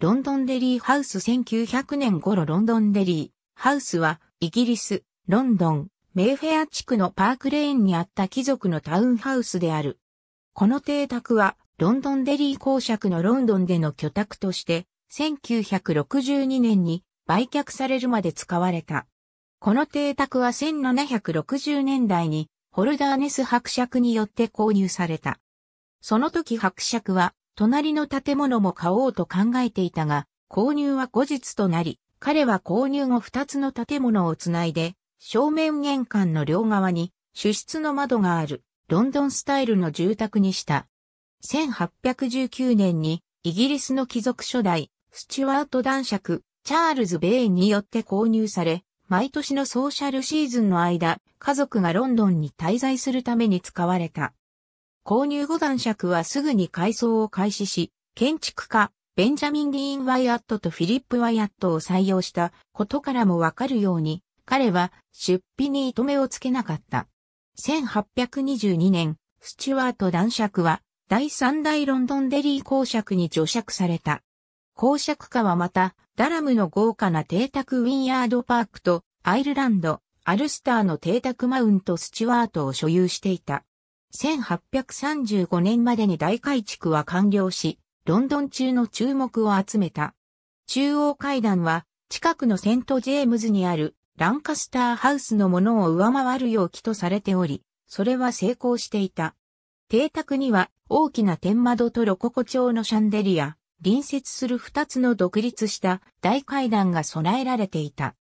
ロンドンデリーハウス1900年頃ロンドンデリーハウスはイギリス、ロンドン、メイフェア地区のパークレーンにあった貴族のタウンハウスである。この邸宅はロンドンデリー公爵のロンドンでの居宅として1962年に売却されるまで使われた。この邸宅は1760年代にホルダーネス伯爵によって購入された。その時伯爵は隣の建物も買おうと考えていたが、購入は後日となり、彼は購入後2つの建物をつないで、正面玄関の両側に、主室の窓がある、ロンドンスタイルの住宅にした。1819年に、イギリスの貴族初代、スチュワート男爵、チャールズ・ベインによって購入され、毎年のソーシャルシーズンの間、家族がロンドンに滞在するために使われた。購入後男爵はすぐに改装を開始し、建築家、ベンジャミン・ディーン・ワイアットとフィリップ・ワイアットを採用したことからもわかるように、彼は出費に糸目をつけなかった。1822年、スチュワート男爵は第3代ロンドンデリー公爵に除爵された。公爵家はまた、ダラムの豪華な邸宅ウィンヤードパークと、アイルランド、アルスターの邸宅マウントスチュワートを所有していた。1835年までに大改築は完了し、ロンドン中の注目を集めた。中央階段は、近くのセントジェームズにあるランカスターハウスのものを上回る容器とされており、それは成功していた。邸宅には大きな天窓とロココ調のシャンデリア、隣接する二つの独立した大階段が備えられていた。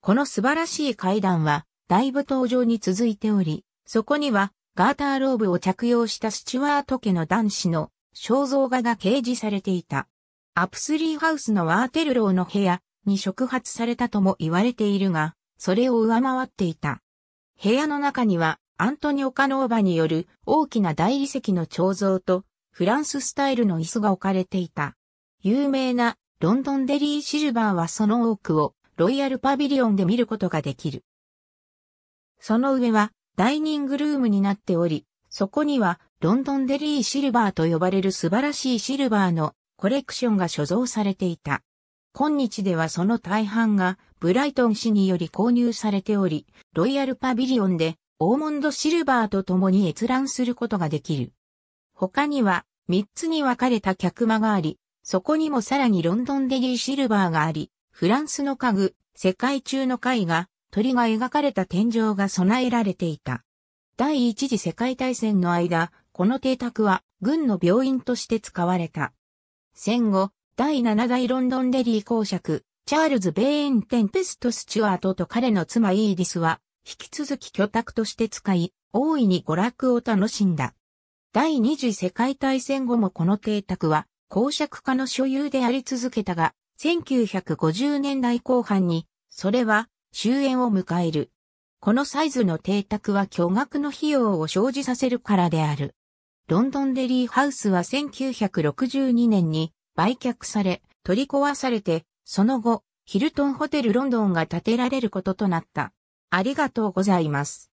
この素晴らしい階段は、大舞踏場に続いており、そこには、ガーターローブを着用したスチュワート家の男子の肖像画が掲示されていた。アプスリーハウスのワーテルローの部屋に触発されたとも言われているが、それを上回っていた。部屋の中には、アントニオ・カノーバによる大きな大理石の彫像と、フランススタイルの椅子が置かれていた。有名なロンドンデリー・シルバーはその多くをロイヤルパビリオンで見ることができる。その上はダイニングルームになっており、そこにはロンドンデリーシルバーと呼ばれる素晴らしいシルバーのコレクションが所蔵されていた。今日ではその大半がブライトン氏により購入されており、ロイヤルパビリオンでオーモンドシルバーと共に閲覧することができる。他には3つに分かれた客間があり、そこにもさらにロンドンデリーシルバーがあり、フランスの家具、世界中の絵画、鳥が描かれた天井が備えられていた。第一次世界大戦の間、この邸宅は軍の病院として使われた。戦後、第七代ロンドンデリー公爵、チャールズ・ベーン・テンペスト・スチュアートと彼の妻イーディスは、引き続き居宅として使い、大いに娯楽を楽しんだ。第二次世界大戦後もこの邸宅は、公爵家の所有であり続けたが、1950年代後半に、それは終焉を迎える。このサイズの邸宅は巨額の費用を生じさせるからである。ロンドンデリーハウスは1962年に売却され、取り壊されて、その後、ヒルトンホテルロンドンが建てられることとなった。ありがとうございます。